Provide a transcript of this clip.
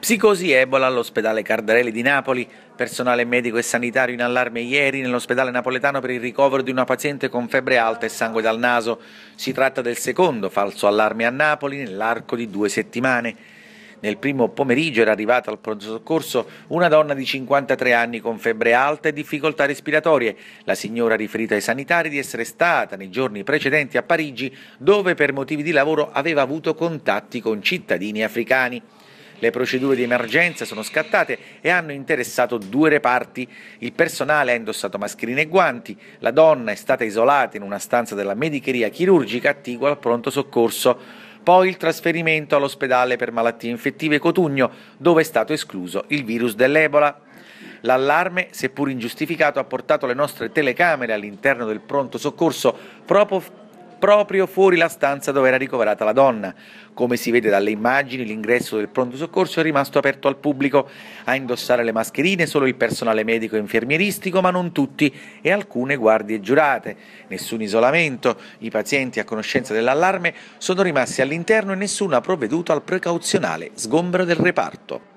Psicosi Ebola all'ospedale Cardarelli di Napoli. Personale medico e sanitario in allarme ieri nell'ospedale napoletano per il ricovero di una paziente con febbre alta e sangue dal naso. Si tratta del secondo falso allarme a Napoli nell'arco di due settimane. Nel primo pomeriggio era arrivata al pronto soccorso una donna di 53 anni con febbre alta e difficoltà respiratorie. La signora ha riferito ai sanitari di essere stata nei giorni precedenti a Parigi dove per motivi di lavoro aveva avuto contatti con cittadini africani. Le procedure di emergenza sono scattate e hanno interessato due reparti. Il personale ha indossato mascherine e guanti, la donna è stata isolata in una stanza della medicheria chirurgica attigua al pronto soccorso poi il trasferimento all'ospedale per malattie infettive Cotugno, dove è stato escluso il virus dell'Ebola. L'allarme, seppur ingiustificato, ha portato le nostre telecamere all'interno del pronto soccorso proprio, proprio fuori la stanza dove era ricoverata la donna. Come si vede dalle immagini, l'ingresso del pronto soccorso è rimasto aperto al pubblico. A indossare le mascherine solo il personale medico e infermieristico, ma non tutti, e alcune guardie giurate. Nessun isolamento, i pazienti a conoscenza dell'allarme sono rimasti all'interno e nessuno ha provveduto al precauzionale sgombero del reparto.